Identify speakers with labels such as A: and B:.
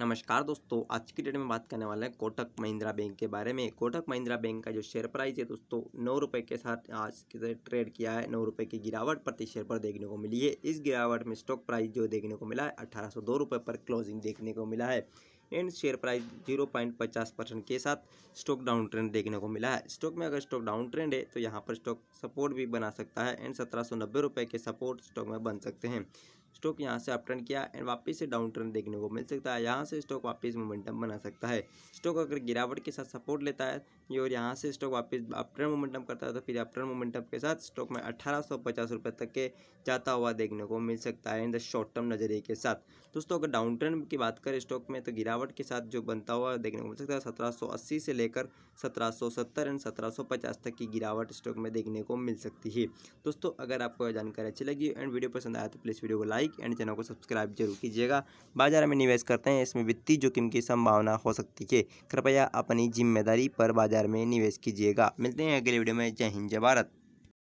A: नमस्कार दोस्तों आज की डेट में बात करने वाले हैं कोटक महिंद्रा बैंक के बारे में कोटक महिंद्रा बैंक का जो शेयर प्राइस है दोस्तों नौ रुपये के साथ आज के ट्रेड किया है नौ रुपये की गिरावट प्रति शेयर पर देखने को मिली है इस गिरावट में स्टॉक प्राइस जो देखने को मिला है अठारह सौ दो रुपये पर क्लोजिंग देखने को मिला है and share price zero point पचास परसेंट के साथ स्टॉक डाउन ट्रेंड देखने को मिला है स्टॉक में अगर स्टॉक डाउन ट्रेंड है तो यहाँ पर स्टॉक सपोर्ट भी बना सकता है एंड सत्रह सौ नब्बे रुपये के सपोर्ट स्टॉक में बन सकते हैं स्टॉक यहाँ से अप किया एंड वापस से डाउन ट्रेंड देखने को मिल सकता है यहाँ से स्टॉक वापस मोमेंटम बना सकता है स्टॉक अगर गिरावट के साथ सपोर्ट लेता है और यहाँ से स्टॉक वापस अपट्रेंड मोमेंटम करता है तो फिर अपट्रेंड मोमेंटम के साथ स्टॉक में अठारह सौ पचास रुपये तक के जाता हुआ देखने को मिल सकता है इन द शॉर्ट टर्म नजरिए के साथ दोस्तों अगर डाउन ट्रेंड की बात करें स्टॉक में तो गिरा मिलावट के साथ जो बनता हुआ देखने को मिल सकता है 1780 से लेकर 1770 एंड 1750 तक की गिरावट स्टॉक में देखने को मिल सकती है दोस्तों अगर आपको यह जानकारी अच्छी लगी एंड वीडियो पसंद आया तो प्लीज़ वीडियो को लाइक एंड चैनल को सब्सक्राइब जरूर कीजिएगा बाजार में निवेश करते हैं इसमें वित्तीय जोखिम की संभावना हो सकती है कृपया अपनी जिम्मेदारी पर बाजार में निवेश कीजिएगा मिलते हैं अगले वीडियो में जय हिंद जय भारत